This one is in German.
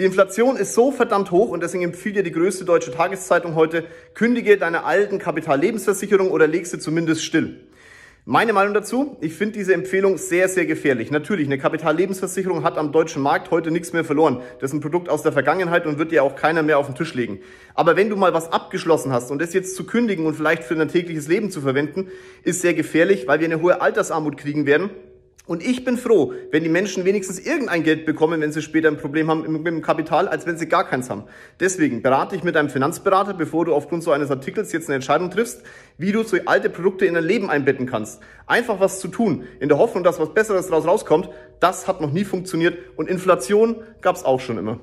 Die Inflation ist so verdammt hoch und deswegen empfiehlt dir die größte deutsche Tageszeitung heute, kündige deine alten Kapitallebensversicherung oder leg sie zumindest still. Meine Meinung dazu, ich finde diese Empfehlung sehr, sehr gefährlich. Natürlich, eine Kapitallebensversicherung hat am deutschen Markt heute nichts mehr verloren. Das ist ein Produkt aus der Vergangenheit und wird dir auch keiner mehr auf den Tisch legen. Aber wenn du mal was abgeschlossen hast und das jetzt zu kündigen und vielleicht für dein tägliches Leben zu verwenden, ist sehr gefährlich, weil wir eine hohe Altersarmut kriegen werden und ich bin froh, wenn die Menschen wenigstens irgendein Geld bekommen, wenn sie später ein Problem haben mit dem Kapital, als wenn sie gar keins haben. Deswegen berate ich mit einem Finanzberater, bevor du aufgrund so eines Artikels jetzt eine Entscheidung triffst, wie du so alte Produkte in dein Leben einbetten kannst. Einfach was zu tun, in der Hoffnung, dass was Besseres daraus rauskommt, das hat noch nie funktioniert und Inflation gab es auch schon immer.